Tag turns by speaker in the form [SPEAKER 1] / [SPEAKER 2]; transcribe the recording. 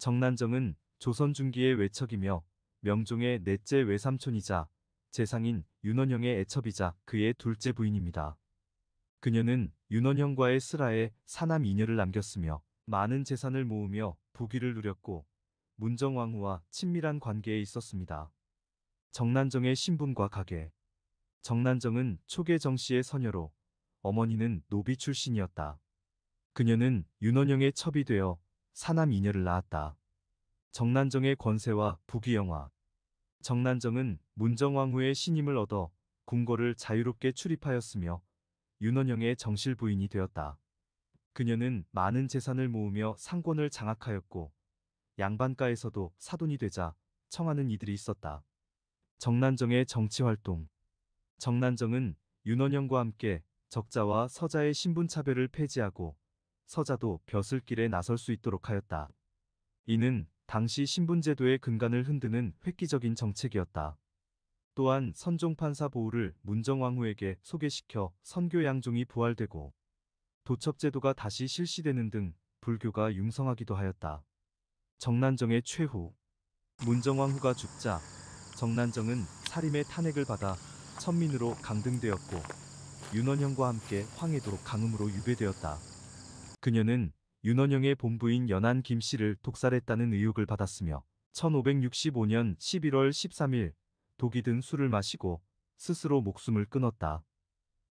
[SPEAKER 1] 정난정은 조선 중기의 외척이며 명종의 넷째 외삼촌이자 재상인 윤원형의 애첩이자 그의 둘째 부인입니다. 그녀는 윤원형과의 슬하에 사남 이녀를 남겼으며 많은 재산을 모으며 부귀를 누렸고 문정왕후와 친밀한 관계에 있었습니다. 정난정의 신분과 가계 정난정은 초계 정씨의 선녀로 어머니는 노비 출신이었다. 그녀는 윤원형의 첩이 되어 사남 이녀를 낳았다. 정난정의 권세와 부귀영화 정난정은 문정왕후의 신임을 얻어 궁궐을 자유롭게 출입하였으며 윤원영의 정실 부인이 되었다. 그녀는 많은 재산을 모으며 상권을 장악하였고 양반가에서도 사돈이 되자 청하는 이들이 있었다. 정난정의 정치활동 정난정은 윤원영과 함께 적자와 서자의 신분차별을 폐지하고 서자도 벼슬길에 나설 수 있도록 하였다. 이는 당시 신분제도의 근간을 흔드는 획기적인 정책이었다. 또한 선종판사 보호를 문정왕후에게 소개시켜 선교양종이 부활되고 도첩제도가 다시 실시되는 등 불교가 융성하기도 하였다. 정난정의 최후 문정왕후가 죽자 정난정은 사림의 탄핵을 받아 천민으로 강등되었고 윤원형과 함께 황해도록 강음으로 유배되었다. 그녀는 윤원영의 본부인 연안 김 씨를 독살했다는 의혹을 받았으며 1565년 11월 13일 독이 든 술을 마시고 스스로 목숨을 끊었다.